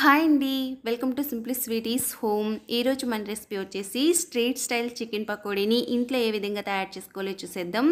Hi అండి welcome to simply sweeties home ఈరోజు మన రెసిపీ వచ్చేసి స్ట్రీట్ స్టైల్ చికెన్ పకోడీని ఇంట్లో ఏ విధంగా తయారు చేసుకోవాలో చూసేద్దాం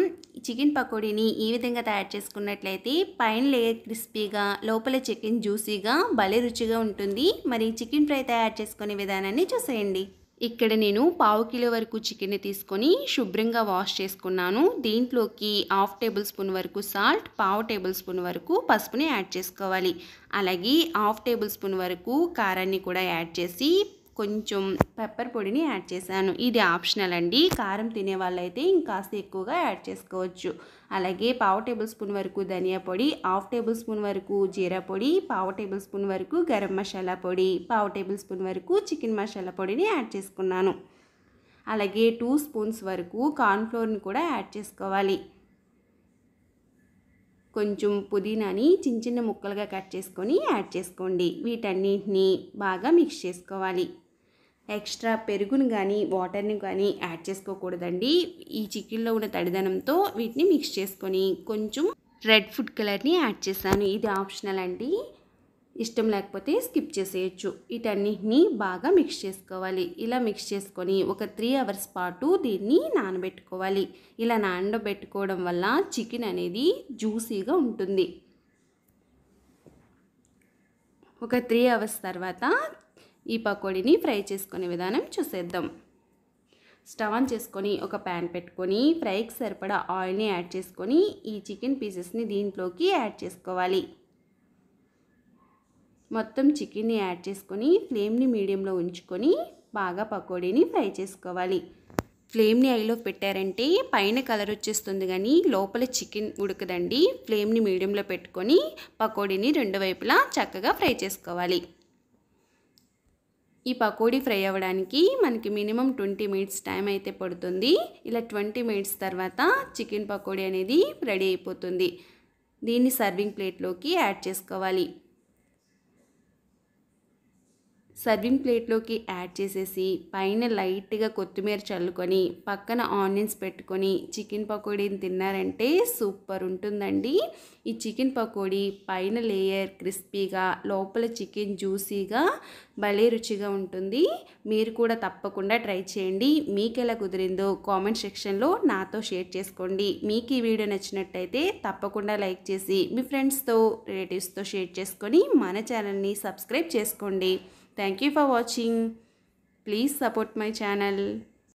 చికెన్ పకోడీని ఈ విధంగా తయారు చేసుకున్నట్లయితే పైన లేయర్ క్రిస్పీగా లోపల చికెన్ జ్యూసీగా భలే రుచిగా ఉంటుంది మరి చికెన్ ఫ్రై తయారు చేసుకునే విధానాన్ని చూసేయండి ఇక్కడ నేను పావు కిలో వరకు చికెన్ని తీసుకొని శుభ్రంగా వాష్ చేసుకున్నాను దీంట్లోకి హాఫ్ టేబుల్ స్పూన్ వరకు సాల్ట్ పావు టేబుల్ స్పూన్ వరకు పసుపుని యాడ్ చేసుకోవాలి అలాగే హాఫ్ టేబుల్ స్పూన్ వరకు కారాన్ని కూడా యాడ్ చేసి కొంచెం పెప్పర్ పొడిని యాడ్ చేశాను ఇది ఆప్షనల్ అండి కారం తినే వాళ్ళైతే ఇంకాస్త ఎక్కువగా యాడ్ చేసుకోవచ్చు అలాగే పావు టేబుల్ స్పూన్ వరకు ధనియా పొడి హాఫ్ టేబుల్ స్పూన్ వరకు జీరా పొడి పావు టేబుల్ స్పూన్ వరకు గరం మసాలా పొడి పావు టేబుల్ స్పూన్ వరకు చికెన్ మసాలా పొడిని యాడ్ చేసుకున్నాను అలాగే టూ స్పూన్స్ వరకు కార్న్ఫ్లోర్ని కూడా యాడ్ చేసుకోవాలి కొంచెం పుదీనాని చిన్న చిన్న ముక్కలుగా కట్ చేసుకొని యాడ్ చేసుకోండి వీటన్నింటినీ బాగా మిక్స్ చేసుకోవాలి ఎక్స్ట్రా పెరుగును కానీ వాటర్ని కానీ యాడ్ చేసుకోకూడదండి ఈ చికెన్లో ఉన్న తడిదనంతో వీటిని మిక్స్ చేసుకొని కొంచెం రెడ్ ఫుడ్ కలర్ని యాడ్ చేశాను ఇది ఆప్షనల్ అండి ఇష్టం లేకపోతే స్కిప్ చేసేయచ్చు వీటన్నిటిని బాగా మిక్స్ చేసుకోవాలి ఇలా మిక్స్ చేసుకొని ఒక త్రీ అవర్స్ పాటు దీన్ని నానబెట్టుకోవాలి ఇలా నానబెట్టుకోవడం వల్ల చికెన్ అనేది జ్యూసీగా ఉంటుంది ఒక త్రీ అవర్స్ తర్వాత ఈ పకోడీని ఫ్రై చేసుకునే విధానం చూసేద్దాం స్టవ్ ఆన్ చేసుకొని ఒక ప్యాన్ పెట్టుకొని ఫ్రైకి సరిపడా ఆయిల్ని యాడ్ చేసుకొని ఈ చికెన్ పీసెస్ని దీంట్లోకి యాడ్ చేసుకోవాలి మొత్తం చికెన్ని యాడ్ చేసుకొని ఫ్లేమ్ని మీడియంలో ఉంచుకొని బాగా పకోడీని ఫ్రై చేసుకోవాలి ఫ్లేమ్ని ఐలో పెట్టారంటే పైన కలర్ వచ్చేస్తుంది కానీ లోపల చికెన్ ఉడకదండి ఫ్లేమ్ని మీడియంలో పెట్టుకొని పకోడీని రెండు వైపులా చక్కగా ఫ్రై చేసుకోవాలి ఈ పకోడీ ఫ్రై అవ్వడానికి మనకి మినిమం ట్వంటీ మినిట్స్ టైం అయితే పడుతుంది ఇలా ట్వంటీ మినిట్స్ తర్వాత చికెన్ పకోడీ అనేది రెడీ అయిపోతుంది దీన్ని సర్వింగ్ ప్లేట్లోకి యాడ్ చేసుకోవాలి సర్వింగ్ ప్లేట్లోకి యాడ్ చేసేసి పైన లైట్గా కొత్తిమీర చల్లుకొని పక్కన ఆనియన్స్ పెట్టుకొని చికెన్ పకోడీని తిన్నారంటే సూపర్ ఉంటుందండి ఈ చికెన్ పకోడీ పైన లేయర్ క్రిస్పీగా లోపల చికెన్ జ్యూసీగా భలే రుచిగా ఉంటుంది మీరు కూడా తప్పకుండా ట్రై చేయండి మీకు ఎలా కుదిరిందో కామెంట్ సెక్షన్లో నాతో షేర్ చేసుకోండి మీకు ఈ వీడియో నచ్చినట్టయితే తప్పకుండా లైక్ చేసి మీ ఫ్రెండ్స్తో రిలేటివ్స్తో షేర్ చేసుకొని మన ఛానల్ని సబ్స్క్రైబ్ చేసుకోండి Thank you for watching. Please support my channel.